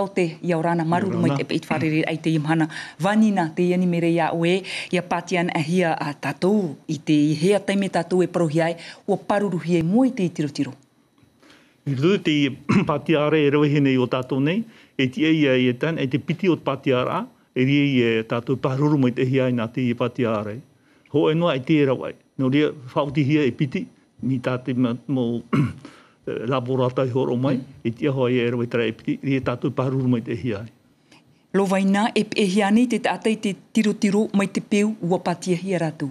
tau te iau rana maru rana. mai te pe itwharere ai te imhana vanina te iani mere ia oe ia patian ahia a tatou i te hea taime tatou e parohiai o paruruhi e mua i te tirotiro. I rutu te patiare e rohe nei o tatou nei, e te eia i e tan, e te piti o patiara, e rie i e tatou paruru mai te hiai nga te i patiare. Ho e noa e te rawai. no rea hia e piti, ni tate mo... Ma, laborata i horo mai, mm. i tia hoa e e i erwe tra epiti, i e tatu paruru mai te hia. Lo vai nā e, e hia te tātai te tiro mai te peu ua pātia hia rātou?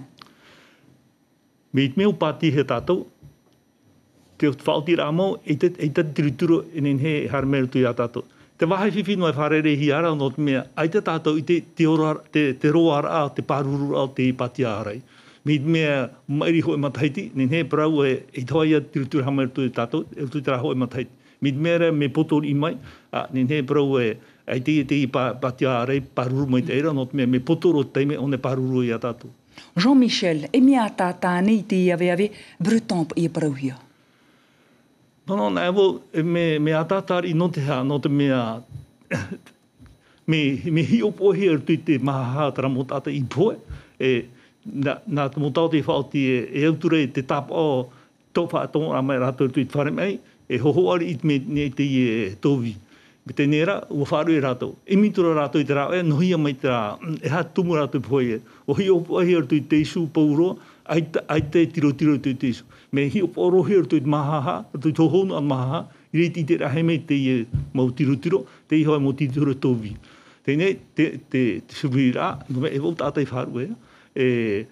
Me i te meu pātia hia tātou, te whaoti rā mau, e te tiro tiro i nēn he harmeru tu ia tātou. Te wahai whiwhi noi wharere hi ara no te mea, ai te tātou i te, te, te, te roa ara te paruru ao te pātia arai. Mm mi me mai ri ho ma thai ti ni ne prau e i e tho ia tu tu ha tu ta to e tu tra ho ma thai mi me re me poto i mai a ni ne prau e ai ti e ti pa pa ti a re pa ru mo te ra not me me poto ro te me on e pa ru ru ia ta to jean michel e mi a ta ta ni ti ave ave breton e prau ya no no na vo e me me ata ta ta i no te ha no te me a me me hi o hier tu te ma ha tra mo ta te i po e na na to motau te fauti e e utre te tap o to fa to ra mai rato tu te fare mai e ho ho ari it me ne te e to vi te nera o fa ru rato e mi tu rato i tra e no hi mai tra mm, e ha tu mu rato po e o hi o po hi tu te isu po uro ai ai te tiro tiro tu te su me hi o po ro hi tu ma ha ha tu to ho no ma ha i re ti te ra he me te e mo tiro tiro te i ho mo ti tu ro to vi te ne te te subira e volta te fa e e,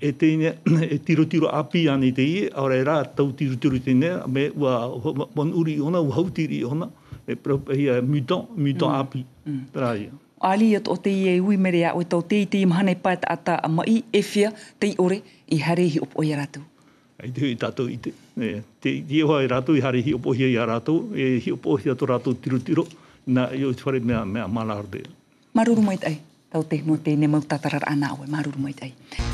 e teine e tiro tiro api ani te ie, aura e rā tau tiro tiro teine, me ua wan uri ona, ua hautiri ona, e prapa e mutant, mutant mutan mm. api, mm. rā ia. Ali at o te ie ui mere a o tau te ite im hane pat ata a mai e fia te ore i harehi op o ia ratu. Ai te hui tatou i te, e, te ie hoa i ratu i harehi op o ia ia ratu, e hi op o to ratu tiro tiro, na i o te whare mea, mea mana arde. Maruru mai ai tau te mo te ne mau e maruru mai tai.